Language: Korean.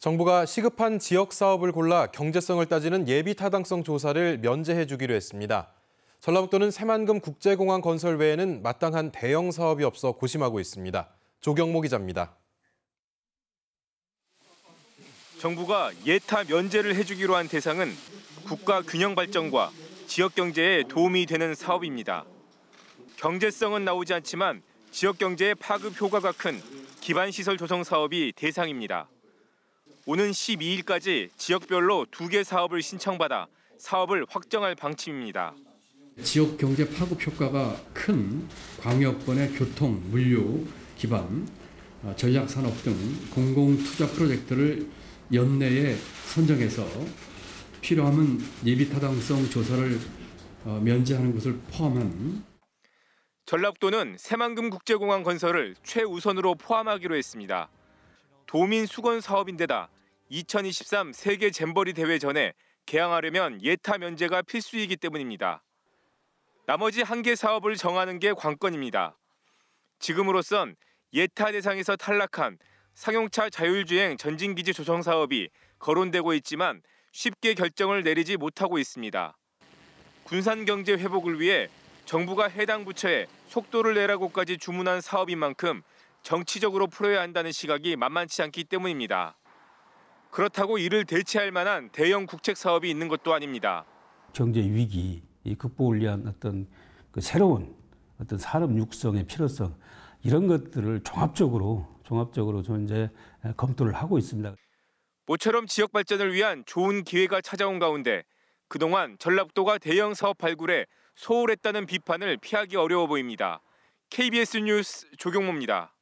정부가 시급한 지역 사업을 골라 경제성을 따지는 예비 타당성 조사를 면제해 주기로 했습니다. 전라북도는 새만금 국제공항 건설 외에는 마땅한 대형 사업이 없어 고심하고 있습니다. 조경모 기자입니다. 정부가 예타 면제를 해주기로 한 대상은 국가 균형 발전과 지역 경제에 도움이 되는 사업입니다. 경제성은 나오지 않지만 지역 경제의 파급 효과가 큰 기반시설 조성 사업이 대상입니다. 오는 12일까지 지역별로 두 개 사업을 신청받아 사업을 확정할 방침입니다. 지역 경제 파급 효과가 큰 광역권의 교통, 물류 기반, 아, 전략 산업 등 공공 투자 프로젝트를 연내에 선정해서 필요하면 예비 타당성 조사를 어, 면제하는 것을 포함한 전라북도는 새만금 국제공항 건설을 최우선으로 포함하기로 했습니다. 도민 수건 사업인데다 2023 세계 잼버리 대회 전에 개항하려면 예타 면제가 필수이기 때문입니다. 나머지 한 개 사업을 정하는 게 관건입니다. 지금으로선 예타 대상에서 탈락한 상용차 자율주행 전진기지 조성 사업이 거론되고 있지만 쉽게 결정을 내리지 못하고 있습니다. 군산 경제 회복을 위해 정부가 해당 부처에 속도를 내라고까지 주문한 사업인 만큼 정치적으로 풀어야 한다는 시각이 만만치 않기 때문입니다. 그렇다고 이를 대체할 만한 대형 국책 사업이 있는 것도 아닙니다. 경제 위기 극복을 위한 어떤 그 새로운 어떤 산업 육성의 필요성 이런 것들을 종합적으로 종합적으로 현재 검토를 하고 있습니다. 모처럼 지역 발전을 위한 좋은 기회가 찾아온 가운데 그동안 전라북도가 대형 사업 발굴에 소홀했다는 비판을 피하기 어려워 보입니다. KBS 뉴스 조경모입니다.